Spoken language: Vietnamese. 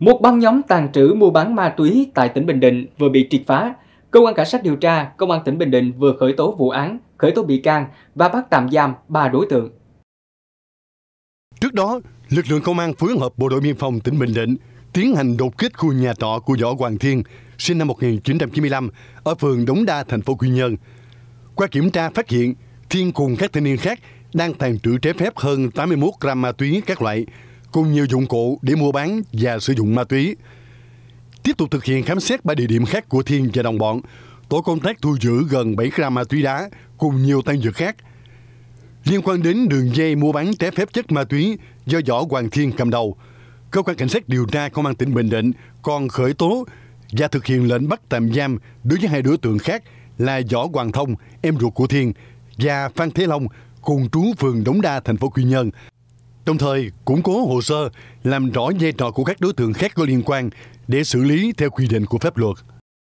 Một băng nhóm tàn trữ mua bán ma túy tại tỉnh Bình Định vừa bị triệt phá. Cơ quan cảnh sát điều tra, Công an tỉnh Bình Định vừa khởi tố vụ án, khởi tố bị can và bắt tạm giam 3 đối tượng. Trước đó, lực lượng công an phối hợp Bộ đội Biên phòng tỉnh Bình Định tiến hành đột kích khu nhà trọ của Võ Hoàng Thiên, sinh năm 1995, ở phường Đống Đa, thành phố Quy Nhơn. Qua kiểm tra phát hiện, Thiên cùng các thanh niên khác đang tàn trữ trái phép hơn 81 gram ma túy các loại, cùng nhiều dụng cụ để mua bán và sử dụng ma túy. Tiếp tục thực hiện khám xét ba địa điểm khác của Thiên và đồng bọn, tổ công tác thu giữ gần 7 gram ma túy đá cùng nhiều tăng vật khác. Liên quan đến đường dây mua bán trái phép chất ma túy do Võ Hoàng Thiên cầm đầu, cơ quan cảnh sát điều tra công an tỉnh Bình Định còn khởi tố và thực hiện lệnh bắt tạm giam đối với hai đối tượng khác là Võ Hoàng Thông, em ruột của Thiên, và Phan Thế Long, cùng trú phường Đống Đa, thành phố Quy Nhơn, đồng thời củng cố hồ sơ làm rõ vai trò của các đối tượng khác có liên quan để xử lý theo quy định của pháp luật.